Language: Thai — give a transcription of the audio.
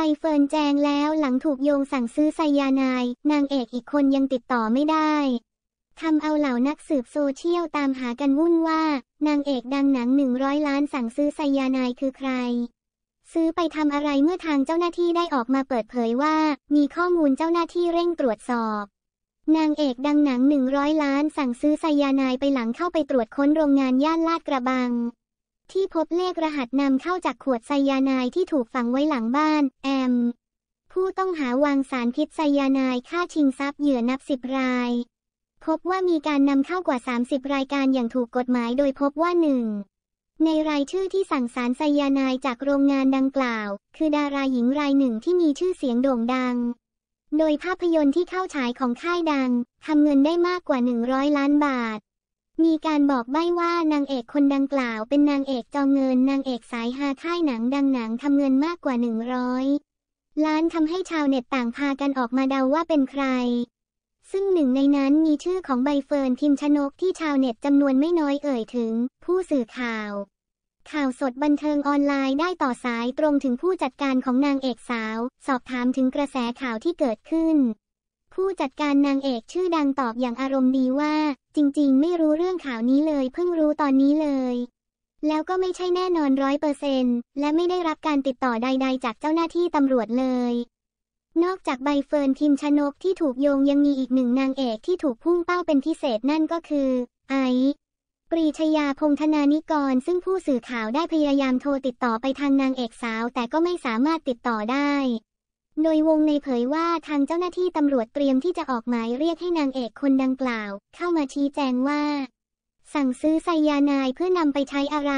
ใบเฟิร์นแจง แล้วหลังถูกโยงสั่งซื้อไซยานาย นางเอกอีกคนยังติดต่อไม่ได้ทำเอาเหล่านักสืบโซเชียลตามหากันวุ่นว่า นางเอกดังหนังหนึ่งร้อยล้านสั่งซื้อไซยานายคือใคร ซื้อไปทำอะไรเมื่อทางเจ้าหน้าที่ได้ออกมาเปิดเผยว่า มีข้อมูลเจ้าหน้าที่เร่งตรวจสอบ นางเอกดังหนังหนึ่งร้อยล้าน สั่งซื้อไซยานายไปหลังเข้าไปตรวจค้นโรงงานย่านลาดกระบังที่พบเลขรหัสนำเข้าจากขวดไซยานายที่ถูกฝังไว้หลังบ้าน แอม ผู้ต้องหาวางสารพิษไซยานายฆ่าชิงทรัพย์เหยื่อนับสิบราย พบว่ามีการนำเข้ากว่า 30 รายการอย่างถูกกฎหมายโดยพบว่าหนึ่งในรายชื่อที่สั่งสารไซยานายจากโรงงานดังกล่าว คือดาราหญิงรายหนึ่งที่มีชื่อเสียงโด่งดัง โดยภาพยนตร์ที่เข้าฉายของค่ายดังทำเงินได้มากกว่า100ล้านบาทมีการบอกใบ้ว่านางเอกคนดังกล่าวเป็นนางเอกจองเงิน นางเอกสายฮาค่ายหนังดังหนังทำเงินมากกว่า 100 ล้านทำให้ชาวเน็ตต่างพากันออกมาเดาว่าเป็นใคร ซึ่งหนึ่งในนั้นมีชื่อของใบเฟิร์นทิมชนกที่ชาวเน็ตจำนวนไม่น้อยเอ่ยถึง ผู้สื่อข่าว ข่าวสดบันเทิงออนไลน์ได้ต่อสายตรงถึงผู้จัดการของนางเอกสาว สอบถามถึงกระแสข่าวที่เกิดขึ้นผู้จัดการนางเอกชื่อดังตอบอย่างอารมณ์ดีว่า จริงๆ ไม่รู้เรื่องข่าวนี้เลยเพิ่งรู้ตอนนี้เลย แล้วก็ไม่ใช่แน่นอนร้อยเปอร์เซนต์และไม่ได้รับการติดต่อใดๆจากเจ้าหน้าที่ตำรวจเลย นอกจากใบเฟิร์นพิมชนกที่ถูกโยงยังมีอีกหนึ่งนางเอกที่ถูกพุ่งเป้าเป็นพิเศษนั่นก็คือไอปรีชยาพงธนานิกรซึ่งผู้สื่อข่าวได้พยายามโทรติดต่อไปทางนางเอกสาวแต่ก็ไม่สามารถติดต่อได้โดยวงในเผยว่าทางเจ้าหน้าที่ตำรวจเตรียมที่จะออกหมายเรียกให้นางเอกคนดังกล่าวเข้ามาชี้แจงว่า สั่งซื้อไซยานายเพื่อนำไปใช้อะไร